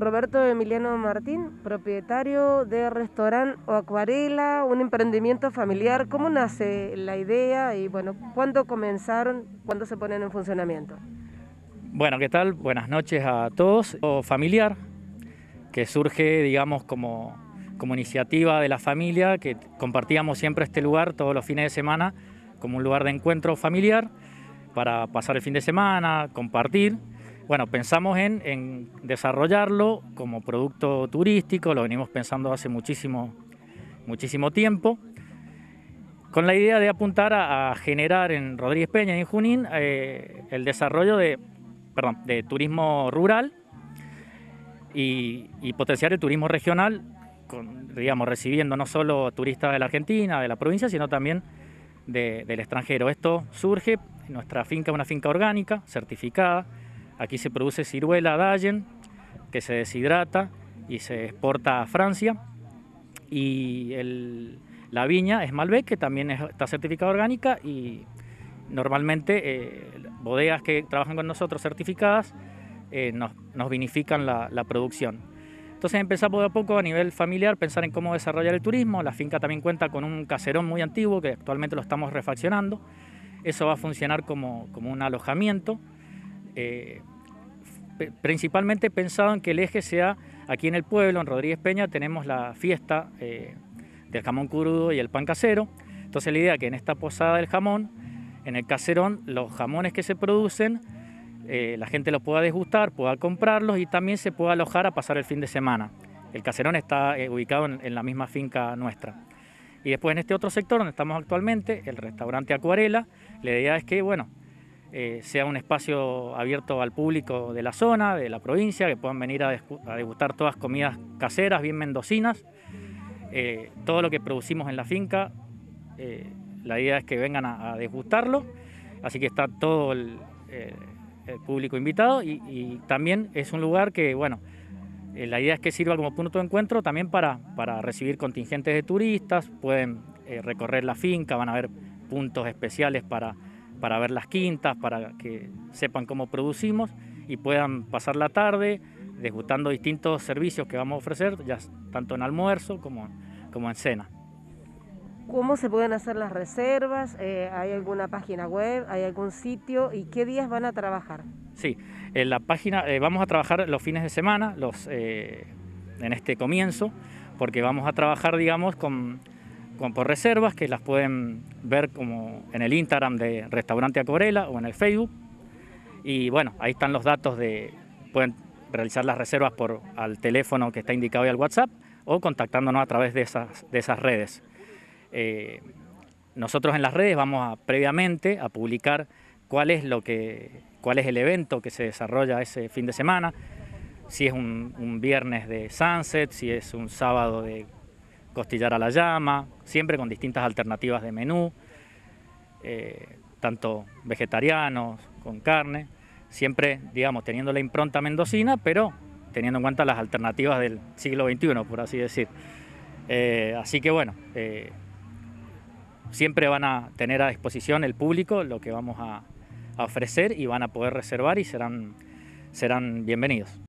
Roberto Emiliano Martín, propietario de restaurante o acuarela, un emprendimiento familiar. ¿Cómo nace la idea y bueno, cuándo comenzaron, cuándo se ponen en funcionamiento? Bueno, ¿qué tal? Buenas noches a todos. O familiar, que surge, digamos, como, como iniciativa de la familia, que compartíamos siempre este lugar todos los fines de semana como un lugar de encuentro familiar para pasar el fin de semana, compartir bueno, pensamos en, desarrollarlo como producto turístico, lo venimos pensando hace muchísimo, muchísimo tiempo, con la idea de apuntar a, generar en Rodríguez Peña y en Junín eh, el desarrollo de, turismo rural y, potenciar el turismo regional, recibiendo no solo turistas de la Argentina, de la provincia, sino también del extranjero. Esto surge, nuestra finca es una finca orgánica, certificada, Aquí se produce ciruela Dayen, que se deshidrata y se exporta a Francia. Y la viña es Malbec, que también está certificada orgánica y normalmente eh, bodegas que trabajan con nosotros certificadas eh, nos, vinifican la, producción. Entonces empezamos poco a poco a nivel familiar a pensar en cómo desarrollar el turismo. La finca también cuenta con un caserón muy antiguo que actualmente lo estamos refaccionando. Eso va a funcionar como un alojamiento. Eh, principalmente pensado en que el eje sea aquí en el pueblo, en Rodríguez Peña, tenemos la fiesta eh, del jamón crudo y el pan casero. Entonces la idea es que en esta posada del jamón, en el caserón, los jamones que se producen, eh, la gente los pueda degustar, pueda comprarlos y también se pueda alojar a pasar el fin de semana. El caserón está ubicado en, la misma finca nuestra. Y después en este otro sector donde estamos actualmente, el restaurante Acuarela, la idea es que, bueno, eh, sea un espacio abierto al público de la zona, de la provincia, que puedan venir a, degustar todas comidas caseras, bien mendocinas. Eh, todo lo que producimos en la finca, eh, la idea es que vengan a, degustarlo, así que está todo el, público invitado y, también es un lugar que, bueno, la idea es que sirva como punto de encuentro también para, para recibir contingentes de turistas, pueden recorrer la finca, van a haber puntos especiales para para ver las quintas, para que sepan cómo producimos y puedan pasar la tarde disfrutando distintos servicios que vamos a ofrecer, ya tanto en almuerzo como, como en cena. ¿Cómo se pueden hacer las reservas? Eh, ¿Hay alguna página web? ¿Hay algún sitio? ¿Y qué días van a trabajar? Sí, en la página eh, vamos a trabajar los fines de semana, los, eh, en este comienzo, porque vamos a trabajar, digamos, con por reservas que las pueden ver como en el Instagram de Restaurante Acorela o en el Facebook. Y bueno, ahí están los datos de, pueden realizar las reservas por al teléfono que está indicado y al WhatsApp o contactándonos a través de esas, de esas redes. Eh, nosotros en las redes vamos a, previamente a publicar cuál es lo que, cuál es el evento que se desarrolla ese fin de semana, si es un, un viernes de sunset, si es un sábado de costillar a la llama, siempre con distintas alternativas de menú, eh, tanto vegetarianos, con carne, siempre, digamos, teniendo la impronta mendocina, pero teniendo en cuenta las alternativas del siglo XXI, por así decir. Eh, así que bueno, eh, siempre van a tener a disposición el público lo que vamos a, a ofrecer y van a poder reservar y serán, serán bienvenidos.